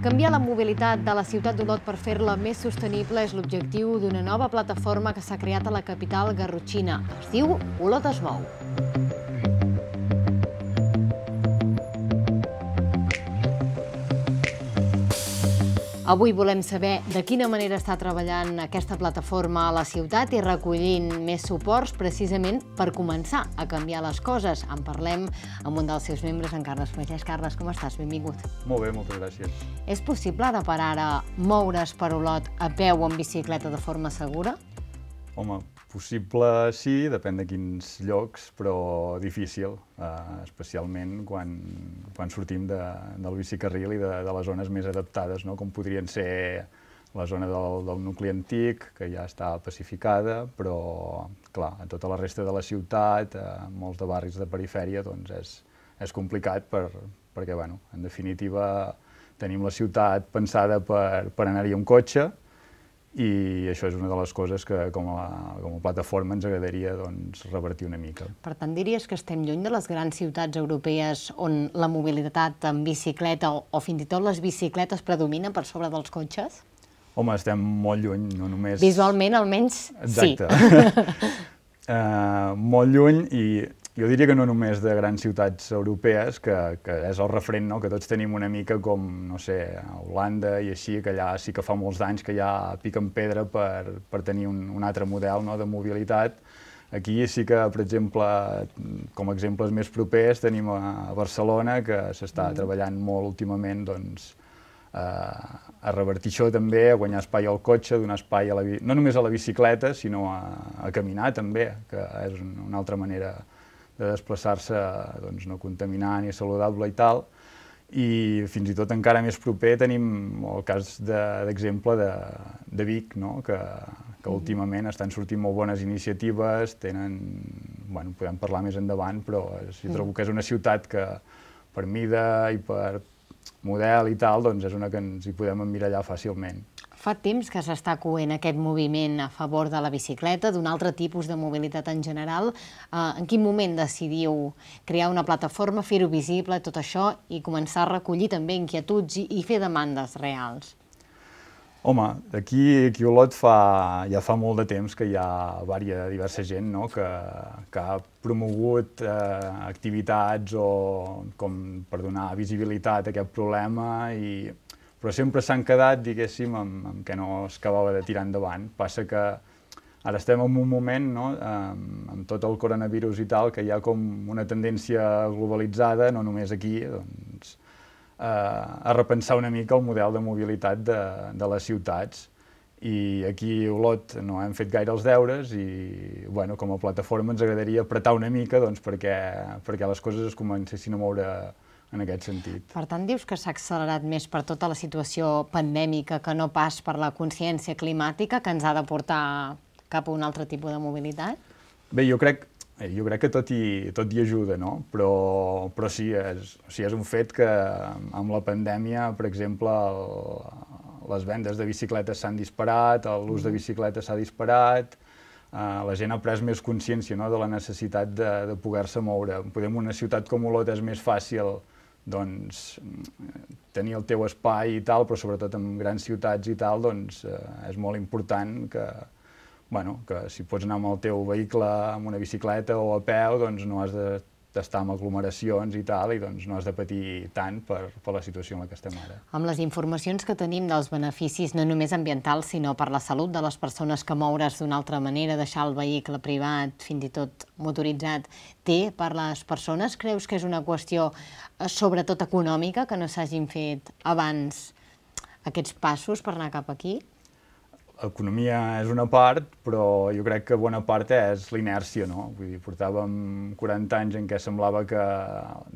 Canviar la mobilitat de la ciutat d'Olot per fer-la més sostenible és l'objectiu d'una nova plataforma que s'ha creat a la capital garrotxina. Es diu Olot es mou. Avui volem saber de quina manera està treballant aquesta plataforma a la ciutat i recollint més suports precisament per començar a canviar les coses. En parlem amb un dels seus membres, en Carles Pagès. Carles, com estàs? Benvingut. Molt bé, moltes gràcies. És possible de parar ara moure's per Olot a peu o en bicicleta de forma segura? Home, Possible sí, depèn de quins llocs, però difícil, eh, especialment quan, quan sortim de, del bicicarril i de, de les zones més adaptades, no? com podrien ser la zona del, del nucli antic, que ja està pacificada, però, clar, a tota la resta de la ciutat, a molts de barris de perifèria, doncs és, és complicat per, perquè, bueno, en definitiva, tenim la ciutat pensada per, per anar-hi un cotxe, i això és una de les coses que com a, com a plataforma ens agradaria doncs, revertir una mica. Per tant, diries que estem lluny de les grans ciutats europees on la mobilitat en bicicleta o, o fins i tot les bicicletes predominen per sobre dels cotxes? Home, estem molt lluny, no només... Visualment, almenys, Exacte. sí. uh, eh, molt lluny i jo diria que no només de grans ciutats europees, que, que és el referent no? que tots tenim una mica com, no sé, a Holanda i així, que allà sí que fa molts anys que ja piquen pedra per, per tenir un, un altre model no? de mobilitat. Aquí sí que, per exemple, com a exemples més propers, tenim a Barcelona, que s'està mm. treballant molt últimament doncs, eh, a revertir això també, a guanyar espai al cotxe, donar espai a la, no només a la bicicleta, sinó a, a caminar també, que és una altra manera de eh, desplaçar-se doncs, no contaminant i saludable i tal, i fins i tot encara més proper tenim el cas d'exemple de, de, de Vic, no? que, que últimament estan sortint molt bones iniciatives, tenen, bueno, podem parlar més endavant, però eh, si trobo que és una ciutat que per mida i per model i tal, doncs és una que ens hi podem emmirallar fàcilment. Fa temps que s'està coent aquest moviment a favor de la bicicleta, d'un altre tipus de mobilitat en general. Eh, en quin moment decidiu crear una plataforma, fer-ho visible, tot això, i començar a recollir també inquietuds i, fer demandes reals? Home, aquí, aquí a Olot fa, ja fa molt de temps que hi ha varia, diversa gent no? que, que ha promogut eh, activitats o com per donar visibilitat a aquest problema i però sempre s'han quedat, diguéssim, amb, amb que no es acabava de tirar endavant. Passa que ara estem en un moment, no, amb, amb tot el coronavirus i tal, que hi ha com una tendència globalitzada, no només aquí, doncs, eh, a repensar una mica el model de mobilitat de, de les ciutats. I aquí a Olot no hem fet gaire els deures i, bueno, com a plataforma ens agradaria apretar una mica doncs, perquè, perquè les coses es comencessin a moure en aquest sentit. Per tant, dius que s'ha accelerat més per tota la situació pandèmica que no pas per la consciència climàtica que ens ha de portar cap a un altre tipus de mobilitat? Bé, jo crec, eh, jo crec que tot hi, tot hi ajuda, no? però, però sí, és, sí és un fet que amb la pandèmia, per exemple, el, les vendes de bicicletes s'han disparat, l'ús de mm-hmm. bicicletes s'ha disparat, Uh, la gent ha pres més consciència no, de la necessitat de, de poder-se moure. Podem una ciutat com Olot és més fàcil doncs, eh, tenir el teu espai i tal, però sobretot en grans ciutats i tal, doncs, eh, és molt important que, bueno, que si pots anar amb el teu vehicle, amb una bicicleta o a peu, doncs no has de d'estar amb aglomeracions i tal, i doncs no has de patir tant per, per la situació en la que estem ara. Amb les informacions que tenim dels beneficis no només ambientals, sinó per la salut de les persones que moure's d'una altra manera, deixar el vehicle privat, fins i tot motoritzat, té per les persones? Creus que és una qüestió eh, sobretot econòmica, que no s'hagin fet abans aquests passos per anar cap aquí? economia és una part, però jo crec que bona part és l'inèrcia, no? Vull dir, portàvem 40 anys en què semblava que,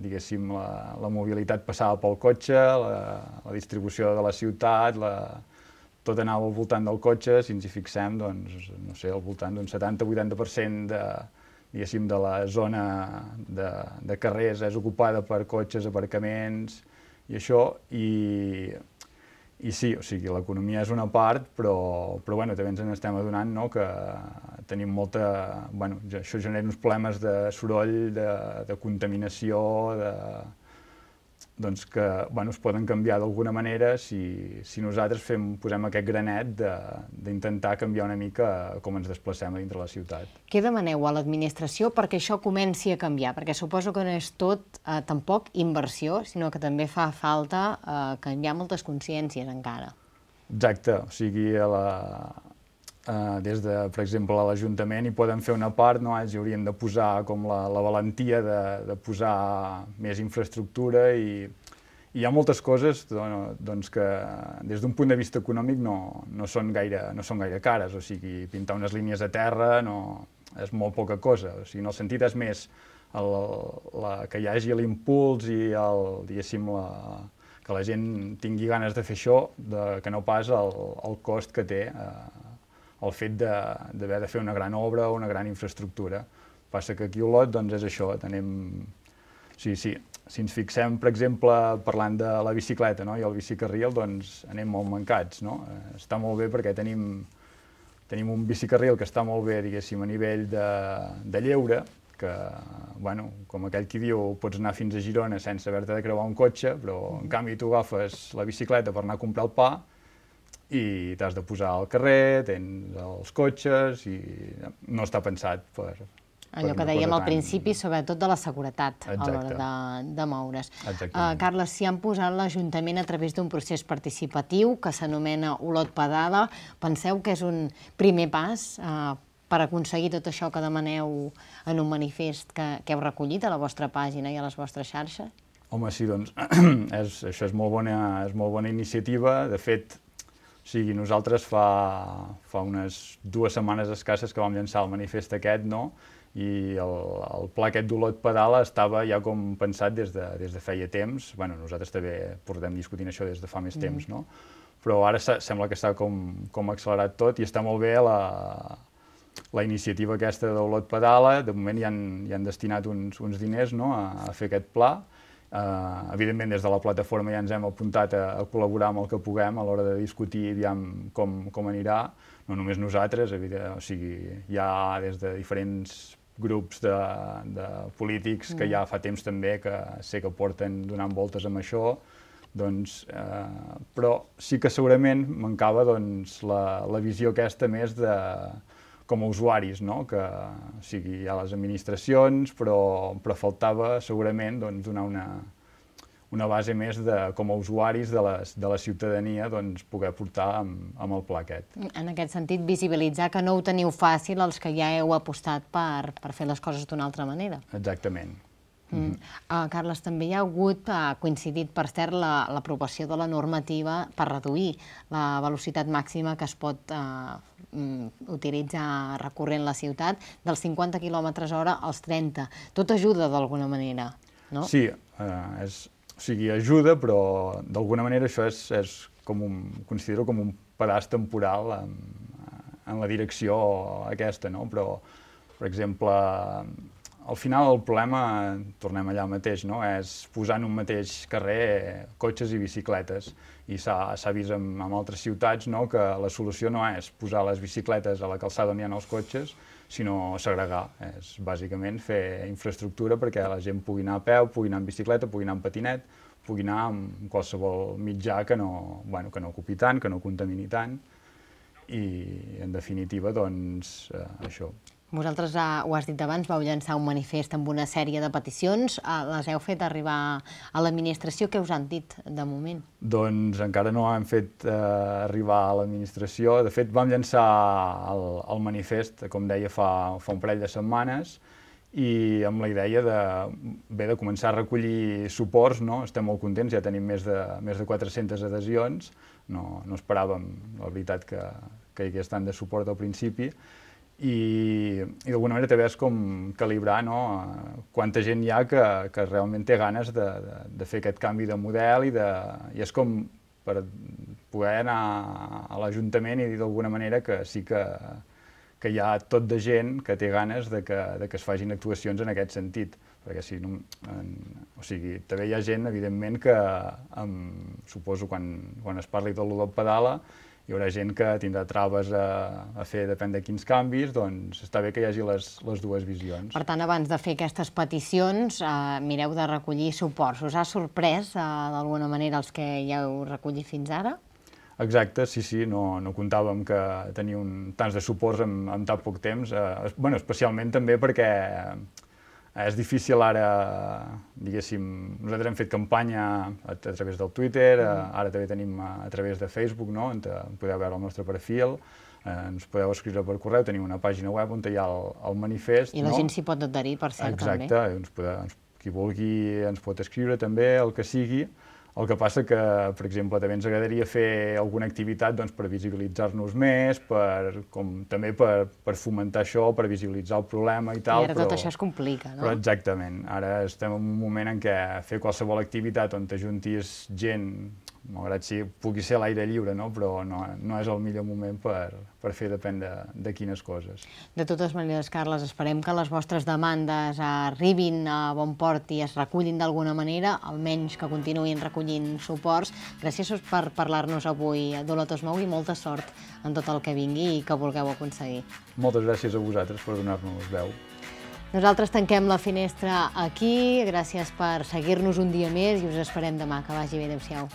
diguéssim, la, la mobilitat passava pel cotxe, la, la distribució de la ciutat, la, tot anava al voltant del cotxe, si ens hi fixem, doncs, no sé, al voltant d'un 70-80% de, diguéssim, de la zona de, de carrers és ocupada per cotxes, aparcaments i això, i i sí, o sigui, l'economia és una part, però, però bueno, també ens n'estem adonant no? que tenim molta... Bueno, això genera uns problemes de soroll, de, de contaminació, de, doncs que bueno, es poden canviar d'alguna manera si, si nosaltres fem, posem aquest granet d'intentar canviar una mica com ens desplacem a dintre la ciutat. Què demaneu a l'administració perquè això comenci a canviar? Perquè suposo que no és tot eh, tampoc inversió, sinó que també fa falta eh, canviar moltes consciències encara. Exacte, o sigui, a la, eh, des de, per exemple, l'Ajuntament, hi poden fer una part, no? ells hi haurien de posar com la, la valentia de, de posar més infraestructura i, i hi ha moltes coses doncs, que des d'un punt de vista econòmic no, no, són gaire, no són gaire cares, o sigui, pintar unes línies de terra no, és molt poca cosa, o sigui, en el sentit és més el, la, que hi hagi l'impuls i el, diguéssim, la, que la gent tingui ganes de fer això, de, que no pas el, el cost que té eh, el fet d'haver de, de fer una gran obra o una gran infraestructura. Passa que aquí a Olot doncs, és això, tenim... Sí, sí, si ens fixem, per exemple, parlant de la bicicleta no? i el bicicarril, doncs anem molt mancats. No? Eh, està molt bé perquè tenim, tenim un bicicarril que està molt bé, diguéssim, a nivell de, de lleure, que, bueno, com aquell qui diu, pots anar fins a Girona sense haver-te de creuar un cotxe, però en canvi tu agafes la bicicleta per anar a comprar el pa i t'has de posar al carrer, tens els cotxes i no està pensat per... Allò que dèiem al principi, sobretot de la seguretat a l'hora de, de moure's. Uh, Carles, s'hi han posat l'Ajuntament a través d'un procés participatiu que s'anomena Olot Pedala. Penseu que és un primer pas uh, per aconseguir tot això que demaneu en un manifest que, que heu recollit a la vostra pàgina i a les vostres xarxes? Home, sí, doncs és, això és molt, bona, és molt bona iniciativa. De fet, sigui, nosaltres fa, fa unes dues setmanes escasses que vam llançar el manifest aquest, no? i el, el pla aquest d'Olot Pedala estava ja com pensat des de, des de feia temps. Bueno, nosaltres també portem discutint això des de fa més mm. temps, no? però ara sembla que està com, com accelerat tot i està molt bé la, la iniciativa aquesta d'Olot Pedala. De moment hi han, hi han destinat uns, uns diners no? a, a fer aquest pla Eh, evidentment, des de la plataforma ja ens hem apuntat a, col·laborar amb el que puguem a l'hora de discutir com, com anirà, no només nosaltres, evident, o sigui, ja des de diferents grups de, de polítics que ja fa temps també que sé que porten donant voltes amb això, doncs, eh, però sí que segurament mancava doncs, la, la visió aquesta més de, com a usuaris, no? que o sigui a les administracions, però, però faltava segurament doncs, donar una, una base més de, com a usuaris de, les, de la ciutadania doncs, poder portar amb, amb el pla aquest. En aquest sentit, visibilitzar que no ho teniu fàcil els que ja heu apostat per, per fer les coses d'una altra manera. Exactament. Mm. Uh, Carles, també hi ha hagut, eh, ha uh, coincidit per cert, l'aprovació la, de la normativa per reduir la velocitat màxima que es pot uh, utilitzar recorrent la ciutat, dels 50 km hora als 30. Tot ajuda d'alguna manera, no? Sí, uh, és, o sigui, ajuda, però d'alguna manera això és, és com un, considero com un pedaç temporal en, en la direcció aquesta, no? Però, per exemple, al final el problema, tornem allà mateix, no? és posar en un mateix carrer cotxes i bicicletes. I s'ha vist en, en altres ciutats no? que la solució no és posar les bicicletes a la calçada on hi ha els cotxes, sinó segregar. És bàsicament fer infraestructura perquè la gent pugui anar a peu, pugui anar en bicicleta, pugui anar en patinet, pugui anar amb qualsevol mitjà que no, bueno, que no ocupi tant, que no contamini tant i en definitiva doncs eh, això, vosaltres, ah, ho has dit abans, vau llançar un manifest amb una sèrie de peticions. Ah, les heu fet arribar a l'administració. Què us han dit, de moment? Doncs encara no han fet eh, arribar a l'administració. De fet, vam llançar el, el manifest, com deia, fa, fa un parell de setmanes, i amb la idea de, bé, de començar a recollir suports, no? estem molt contents, ja tenim més de, més de 400 adhesions, no, no esperàvem, la veritat, que, que hi hagués tant de suport al principi, i, i d'alguna manera també és com calibrar no, quanta gent hi ha que, que realment té ganes de, de, de fer aquest canvi de model i, de, i és com per poder anar a l'Ajuntament i dir d'alguna manera que sí que, que hi ha tot de gent que té ganes de que, de que es fagin actuacions en aquest sentit. Perquè si no, en, o sigui, també hi ha gent, evidentment, que em, suposo quan, quan es parli tot lo del pedala, hi haurà gent que tindrà traves a, a fer, depèn de quins canvis, doncs està bé que hi hagi les, les dues visions. Per tant, abans de fer aquestes peticions, eh, mireu de recollir suports. Us ha sorprès, eh, d'alguna manera, els que ja heu recollit fins ara? Exacte, sí, sí, no, no comptàvem que tenia un, tants de suports en, en tan poc temps, eh, bueno, especialment també perquè Eh, és difícil ara, diguéssim, nosaltres hem fet campanya a, a través del Twitter, a, eh, mm. ara també tenim a, a través de Facebook, no? on eh, podeu veure el nostre perfil, eh, ens podeu escriure per correu, tenim una pàgina web on hi ha el, el manifest. I la no? gent s'hi pot adherir, per cert, Exacte, també. Exacte, qui vulgui ens pot escriure també, el que sigui, el que passa que, per exemple, també ens agradaria fer alguna activitat doncs, per visibilitzar-nos més, per, com, també per, per fomentar això, per visibilitzar el problema i tal. I ara però, tot això es complica, no? Però exactament. Ara estem en un moment en què fer qualsevol activitat on t'ajuntis gent malgrat si pugui ser a l'aire lliure, no? però no, no és el millor moment per, per fer depèn de, de quines coses. De totes maneres, Carles, esperem que les vostres demandes arribin a bon port i es recullin d'alguna manera, almenys que continuïn recollint suports. Gràcies per parlar-nos avui, Dolot Osmou, i molta sort en tot el que vingui i que vulgueu aconseguir. Moltes gràcies a vosaltres per donar-nos veu. Nosaltres tanquem la finestra aquí. Gràcies per seguir-nos un dia més i us esperem demà. Que vagi bé. Adéu-siau.